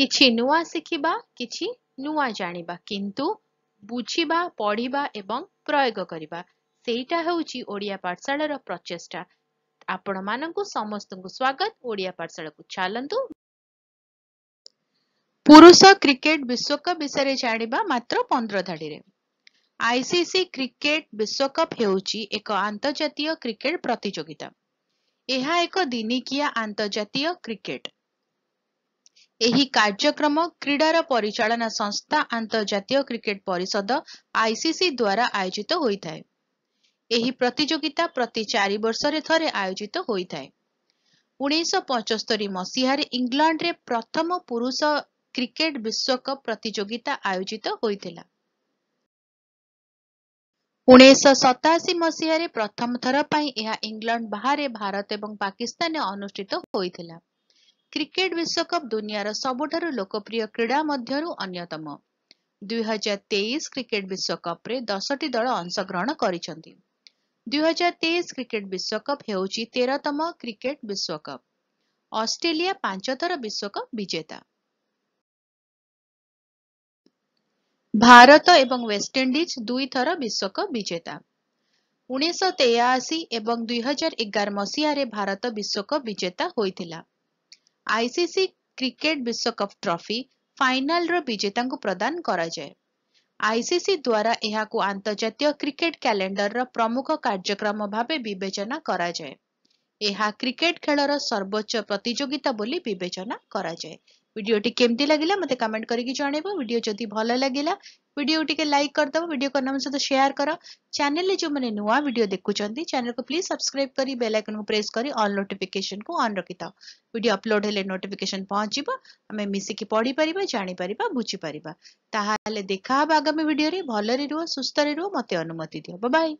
କିଛି ନୂଆ ଶିଖିବା କିଛି ନୂଆ ଜାଣିବା କିନ୍ତୁ ବୁଝିବା ପଢ଼ିବା ଏବଂ ପ୍ରୟୋଗ କରିବା ସେଇଟା ହେଉଛି ଓଡ଼ିଆ ପାଠଶାଳାର ପ୍ରଚେଷ୍ଟା ଆପଣମାନଙ୍କୁ ସମସ୍ତଙ୍କୁ ସ୍ଵାଗତ ଓଡ଼ିଆ ପାଠଶାଳାକୁ ଚାଲନ୍ତୁ ପୁରୁଷ କ୍ରିକେଟ ବିଶ୍ୱକପ ବିଷୟରେ ଜାଣିବା ମାତ୍ର ପନ୍ଦର ଧାଡ଼ିରେ ଆଇସିସି କ୍ରିକେଟ ବିଶ୍ୱକପ୍ ହେଉଛି ଏକ ଆନ୍ତର୍ଜାତୀୟ କ୍ରିକେଟ ପ୍ରତିଯୋଗିତା ଏହା ଏକ ଦିନିକିଆ ଆନ୍ତର୍ଜାତୀୟ କ୍ରିକେଟ ଏହି କାର୍ଯ୍ୟକ୍ରମ କ୍ରୀଡ଼ାର ପରିଚାଳନା ସଂସ୍ଥା ଆନ୍ତର୍ଜାତୀୟ କ୍ରିକେଟ ପରିଷଦ ଆଇସିସି ଦ୍ୱାରା ଆୟୋଜିତ ହୋଇଥାଏ ଏହି ପ୍ରତିଯୋଗିତା ପ୍ରତି ଚାରି ବର୍ଷରେ ଥରେ ଆୟୋଜିତ ହୋଇଥାଏ ଉଣେଇଶହ ପଞ୍ଚସ୍ତରୀ ମସିହାରେ ଇଂଲଣ୍ଡରେ ପ୍ରଥମ ପୁରୁଷ କ୍ରିକେଟ ବିଶ୍ୱକପ ପ୍ରତିଯୋଗିତା ଆୟୋଜିତ ହୋଇଥିଲା ଉଣେଇଶହ ସତାଅଶୀ ମସିହାରେ ପ୍ରଥମ ଥର ପାଇଁ ଏହା ଇଂଲଣ୍ଡ ବାହାରେ ଭାରତ ଏବଂ ପାକିସ୍ତାନରେ ଅନୁଷ୍ଠିତ ହୋଇଥିଲା କ୍ରିକେଟ ବିଶ୍ୱକପ୍ ଦୁନିଆର ସବୁଠାରୁ ଲୋକପ୍ରିୟ କ୍ରୀଡ଼ା ମଧ୍ୟରୁ ଅନ୍ୟତମ ଦୁଇ ହଜାର ତେଇଶ କ୍ରିକେଟ ବିଶ୍ୱକପରେ ଦଶଟି ଦଳ ଅଂଶଗ୍ରହଣ କରିଛନ୍ତି ଦୁଇ ହଜାର ତେଇଶ କ୍ରିକେଟ ବିଶ୍ୱକପ୍ ହେଉଛି ତେରତମ କ୍ରିକେଟ ବିଶ୍ୱକପ୍ ଅଷ୍ଟ୍ରେଲିଆ ପାଞ୍ଚ ଥର ବିଶ୍ୱକପ ବିଜେତା ଭାରତ ଏବଂ ୱେଷ୍ଟଇଣ୍ଡିଜ୍ ଦୁଇଥର ବିଶ୍ୱକପ୍ ବିଜେତା ଉଣେଇଶହ ତେୟାଅଶୀ ଏବଂ ଦୁଇ ହଜାର ଏଗାର ମସିହାରେ ଭାରତ ବିଶ୍ୱକପ୍ ବିଜେତା ହୋଇଥିଲା आईसीसी क्रिकेट विश्वकप ट्रॉफी फाइनल रो विजेता प्रदान करा जाए आईसीसी द्वारा यह आंतर्जात क्रिकेट क्यालेर प्रमुख कार्यक्रम भाव बेचना कर क्रिकेट खेल सर्वोच्च प्रतिजोगिता बोली बेचना करा जाए वीडियो टी के लगला मत कमेंट करके जन भिड जदि भल लगे वीडियो टिके लाइक कर करदेव भिड को आम सहित करो चैनल ले जो मैंने नुआ भिड देखुं चैनल को प्लीज सब्सक्राइब करी बेल आइकन को प्रेस करी ऑल नोटिफिकेशन को ऑन रखि था भिड अपलोड हेले नोटिफिकेसन हमें मिसी की पढ़ी जानी पार जापर बुझीपर ताहले देखा आगामी रे भलि रुह सुस्तर रुह मते अनुमति बाय बाय